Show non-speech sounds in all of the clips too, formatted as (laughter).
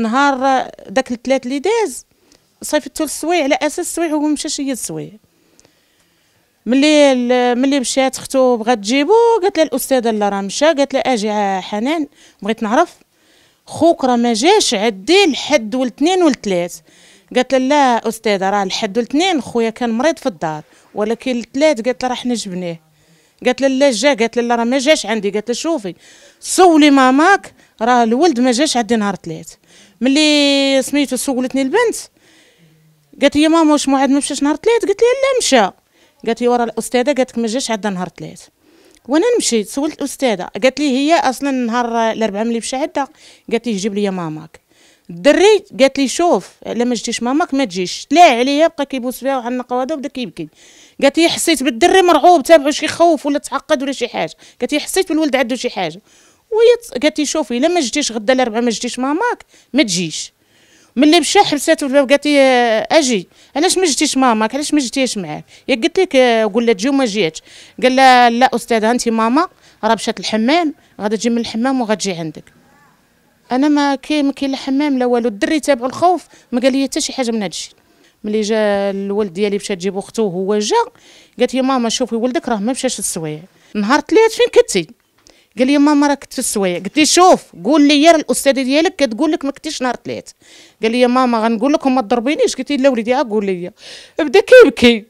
نهار داك الثلاث اللي داز صيفطتو للسويع على اساس السويع هو مشى شي السويع ملي ملي مشات اختو بغات تجيبو قالت لها الاستاذه لا راه مشى قالت لها اجي حنان بغيت نعرف خوك راه ما جاش عدي لحد والاثنين والثلاث قالت لها لا استاذه راه لحد والاثنين خويا كان مريض في الدار ولكن الثلاث قالت لها راه حنا جبناه قالت لها لا جا قالت لها راه ما جاش عندي قالت لها شوفي سولي ماماك راه الولد ما جاش عندي نهار ثلاث ملي سميتو سولتني البنت قالت لي ماما واش موعد ما مشاش نهار ثلاث قالت لها لا مشى قالت لي ورا الاستاذه قالت لك ما جاش عندها نهار ثلاث وانا مشيت سولت الاستاذه قالت لي هي اصلا نهار الاربعاء ملي مشى عندها قالت لي جيب لي ماماك الدري قالت لي شوف الا ما جيتيش ماماك ما تجيش لا عليا بقى كيبوس فيها وحنا النقاوده وبدا كيبكي قالت لي حسيت بالدري مرعوب تابعو شي خوف ولا تعقد ولا شي حاجه قالت لي حسيت بالولد عنده شي حاجه وهي قالت لي شوفي الا ما جيتيش غدا الاربعاء ما جيتيش ماماك ما تجيش ملي مشى حبساتو الباب قالت لي آه، اجي علاش ما جيتيش ماماك علاش ما جيتيش معاك يا قلت لك آه، قول لها تجي وما جيتش قال لها لا استاذه انت ماما راه مشات الحمام غادا تجي من الحمام وغتجي عندك انا ما كاين ما كاين لا حمام لا والو الدري تابعوا الخوف ما قال لي حتى شي حاجه من هذا الشيء ملي جا الولد ديالي مشى تجيب اخته وهو جا قالت لي ماما شوفي ولدك راه ما مشاش للسوايع نهار ثلاث فين كنتي قال لي ماما راه كنت في السوايع قلت لي شوف قول لي راه الاستاذه ديالك كتقول لك ما كنتيش نهار ثلاث قال لي ماما غنقول لك وما تضربينيش قلت لي لا وليدي قول لي بدا كيبكي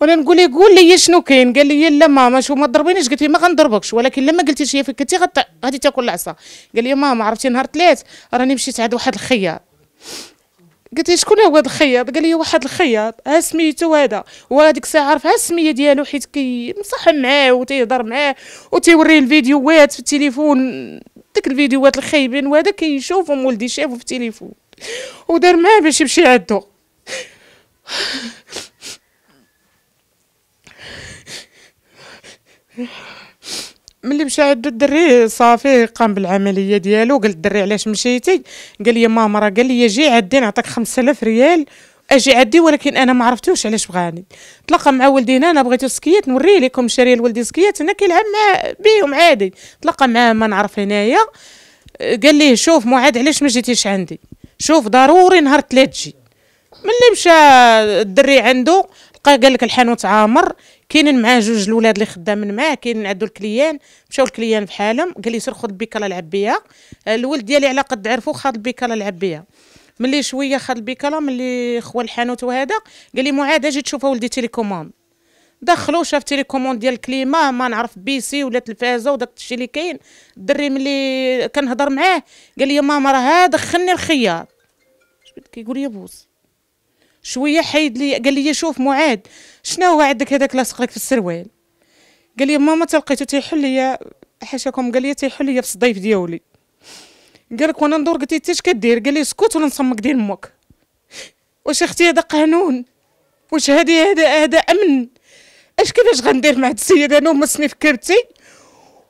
وانا نقول لي قول لي شنو كاين قال لي لا ماما شو ما تضربينيش قلت لي ما غنضربكش ولكن لما قلتي شي فيك انت غادي تاكل العصا قال لي ماما عرفتي نهار ثلاث راني مشيت عند واحد الخياط قلت لي شكون هو هذا الخياط قال لي واحد الخياط ها سميتو هذا وهذيك الساعه عرف ها السميه ديالو حيت كيمصح معاه وتيهضر معاه تيوري الفيديوهات في التليفون ديك الفيديوهات الخايبين وهذا كيشوفهم ولدي شافو في التليفون ودار معاه باش يمشي عندو مشى عند الدري صافي قام بالعمليه ديالو قال الدري علاش مشيتي قال لي ماما راه قال لي جي عدي نعطيك 5000 ريال اجي عدي ولكن انا ما عرفتوش علاش بغاني تلاقى مع ولدي هنا انا بغيتو سكيات نوريه لكم شاريه لولدي سكيات هنا كيلعب مع بيهم عادي تلاقى معاه ما نعرف هنايا قال لي شوف معاد علاش ما جيتيش عندي شوف ضروري نهار تلات جي ملي مشى الدري عنده لقى قال لك الحانوت عامر كاينين معاه جوج الاولاد اللي خدامين معاه كاينين عندو الكليان مشاو الكليان بحالهم قال لي سير خذ البيكاله لعب بيها آه، الولد ديالي على قد عرفو خد البيكاله لعب بيها ملي شويه خد البيكاله ملي خوا الحانوت وهذا قال لي معاده اجي تشوفها ولدي تيليكوموند دخلو شاف تيليكوموند ديال الكليما ما نعرف بي سي ولا تلفازه وداك الشيء اللي كاين الدري ملي كنهضر معاه قال لي ماما راه دخلني الخياط كيقول لي بوس شويه حيد لي قال لي شوف معاد شنو هو عندك هذاك لاصق لك في السروال قال لي ماما تلقيتو تيحل لي حاشاكم قال لي تيحل لي في الصديف ديولي قال لك وانا ندور قلت لي كدير قال لي اسكت ولا نصمك دير امك واش اختي هذا قانون واش هادي هذا هذا امن اش كيفاش غندير مع هاد السيد انا ما سني فكرتي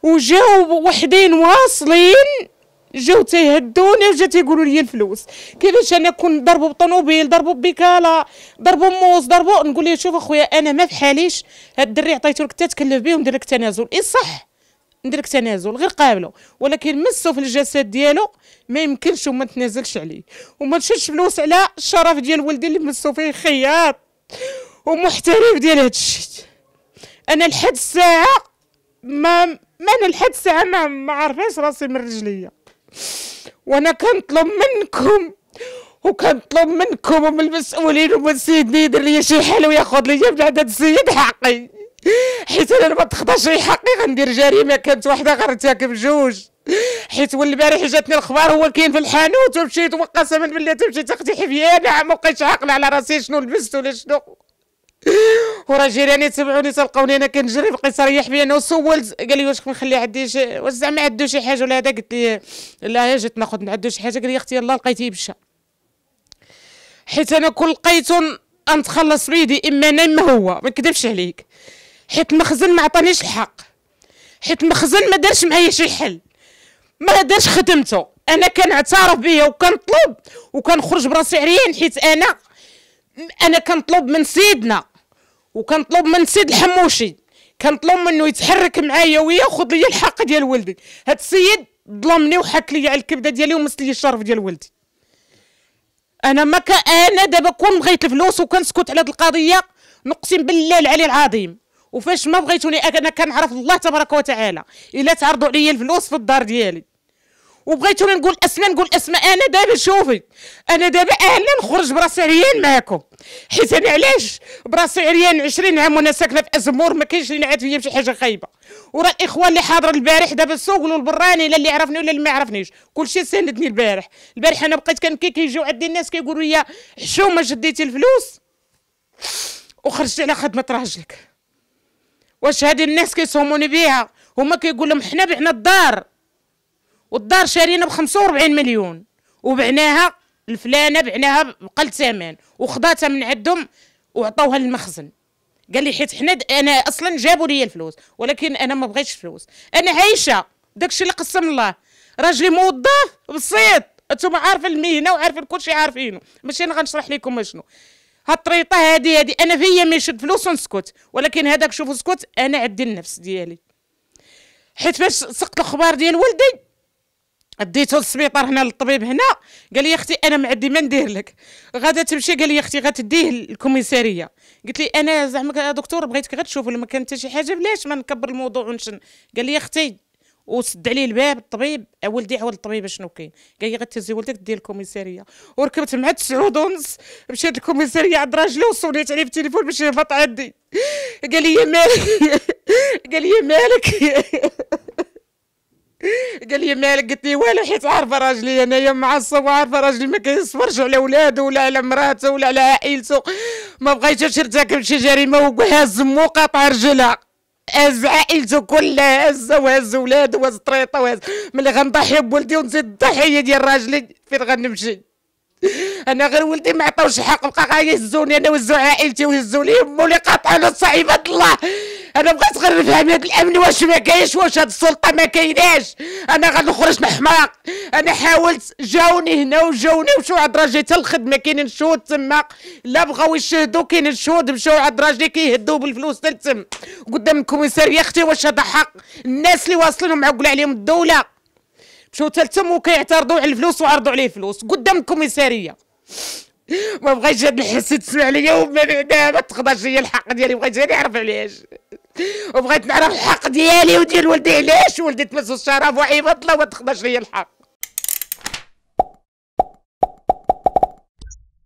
وجاو وحدين واصلين جاو تيهدوني وجا تيقولوا لي الفلوس كيفاش انا كون ضربوا بطوموبيل ضربوا ببيكالا ضربوا موز ضربوا نقول ليه شوف اخويا انا ما بحاليش هاد الدري عطيتو لك تتكلف بيه وندير لك تنازل اي صح ندير لك تنازل غير قابله ولكن مسو في الجسد ديالو ما يمكنش وما تنازلش عليه وما تشدش فلوس على الشرف ديال ولدي اللي مسو فيه خياط ومحترف ديال هادشي انا لحد الساعه ما ما انا لحد الساعه ما ما عارفاش راسي من رجليا وانا كنطلب منكم وكنطلب منكم ومن المسؤولين ومن سيدنا يدير لي شي حل وياخذ لي من عند السيد حقي حيت انا ما شي حقي غندير جريمه كانت وحده غنرتكب جوج حيت والبارح جاتني الخبر هو كاين في الحانوت ومشيت وقسما بالله تمشيت اختي حبيانه ما بقيتش عاقله على راسي شنو لبست ولا شنو وراه جيراني تبعوني تلقوني انا كنجري بقيت ريح بيا انا وسولت قال لي واش كنخلي عندي شي واش زعما عندو شي حاجه ولا هذا قلت ليه لا جيت ناخذ عندو شي حاجه قال لي اختي يلاه لقيتيه مشى حيت انا كل لقيتو نتخلص بيدي اما انا اما هو ما نكذبش عليك حيت المخزن ما عطانيش الحق حيت المخزن ما دارش معايا شي حل ما دارش خدمته انا كنعترف بيه وكنطلب وكنخرج براسي عريان حيت انا انا كنطلب من سيدنا وكنطلب من سيد الحموشي كنطلب منه يتحرك معايا وياخذ لي الحق ديال ولدي هاد السيد ظلمني وحك لي على الكبده ديالي ومس لي الشرف ديال ولدي انا ما انا دابا كون بغيت الفلوس وكنسكت على هاد القضيه نقسم بالله العلي العظيم وفاش ما بغيتوني انا كنعرف الله تبارك وتعالى الا تعرضوا عليا الفلوس في الدار ديالي وبغيتو نقول اسماء نقول اسماء انا دابا شوفي انا دابا اهلا نخرج براسي عريان معاكم حيت انا علاش براسي عريان 20 عام وانا ساكنه في ازمور ما كاينش اللي نعاد فيا بشي حاجه خايبه وراه الاخوان اللي حاضر البارح دابا سولوا البراني لا اللي عرفني ولا اللي ما عرفنيش كلشي ساندني البارح البارح انا بقيت كنبكي كيجيو عندي الناس كيقولوا لي حشومه شديتي الفلوس وخرجتي على خدمه راجلك واش هاد الناس كيصوموني بيها هما كيقول لهم حنا بعنا الدار والدار شارينا ب 45 مليون وبعناها الفلانه بعناها بقل ثمن وخذاتها من عندهم وعطوها للمخزن قال لي حيت حنا انا اصلا جابوا لي الفلوس ولكن انا ما بغيتش فلوس انا عايشه داكشي اللي قسم الله راجلي موظف بسيط انتم عارفين المهنه وعارفين كلشي عارفينه ماشي انا غنشرح لكم اشنو هالطريطه هادي هادي انا فيا ما يشد فلوس ونسكت ولكن هذاك شوفوا سكت انا عدي النفس ديالي حيت فاش سقط الخبار ديال ولدي اديته للسبيطار هنا للطبيب هنا قال لي اختي انا ما عندي ما ندير لك غادا تمشي قال لي اختي غتديه للكوميساريه قلت لي انا زعما دكتور بغيتك غير تشوف ما كان حتى شي حاجه بلاش ما نكبر الموضوع ونشن قال لي اختي وسد عليه الباب الطبيب آه، ولدي عاود الطبيب شنو كاين قال لي غتهزي ولدك دير الكوميساريه وركبت مع تسعود ونص مشيت للكوميساريه عند راجلي وصوليت عليه بالتليفون باش يهبط عندي قال لي مالك (laughs) قال لي مالك (laughs) قال لي مالك قلت لي والو حيت عارفه راجلي انايا معصب وعارفه راجلي ما كيصبرش على ولاده ولا على مراته ولا على عائلته ما بغيتش يرتكب شي جريمه وهز مو قاطع رجلها هز عائلته كلها هز وهز ولاده وهز طريطه وهز ملي غنضحي بولدي ونزيد الضحيه ديال راجلي فين غنمشي انا غير ولدي ما عطاوش حق بقى غيهزوني انا وهزوا عائلتي وهزوا لي اللي قاطعه له الله انا بغيت غير نفهم هاد الامن واش ما كاينش واش هاد السلطه ما كايناش انا غنخرج حماق انا حاولت جاوني هنا وجاوني ومشاو عند راجلي حتى الخدمه كاينين شهود تما لا بغاو يشهدوا كاينين شهود مشاو عند راجلي كيهدوا بالفلوس حتى قدام الكوميساريه يا اختي واش هذا حق الناس اللي واصلين معقول عليهم الدوله مشاو حتى وكيعترضوا على الفلوس وعرضوا عليه فلوس قدام الكوميساريه ما بغيتش هاد الحس تسمع ليا وما تقدرش هي الحق ديالي بغيت غير نعرف علاش وبغيت نعرف الحق ديالي وديال ولدي علاش ولدي تمس الشرف وعيب الله وتخدش لي الحق